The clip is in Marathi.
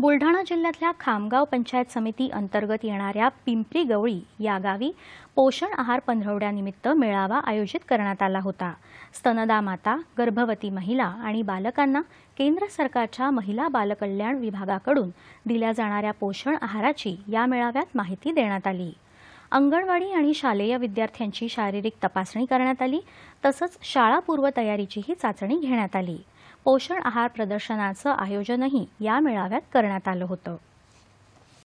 बुलढाणा जिल्ह्यातल्या खामगाव पंचायत समिती अंतर्गत येणाऱ्या पिंपरी गवळी या गावी पोषण आहार पंधरवड्यानिमित्त मेळावा आयोजित करण्यात आला होता स्तनदा माता गर्भवती महिला आणि बालकांना केंद्र सरकारच्या महिला बालकल्याण विभागाकडून दिल्या जाणाऱ्या पोषण आहाराची या मेळाव्यात माहिती देण्यात आली अंगणवाडी आणि शालेय विद्यार्थ्यांची शारीरिक तपासणी करण्यात आली तसंच शाळा तयारीचीही चाचणी घेण्यात आली पोषण आहार प्रदर्शनाचं आयोजनही या मेळाव्यात करण्यात आलं होतं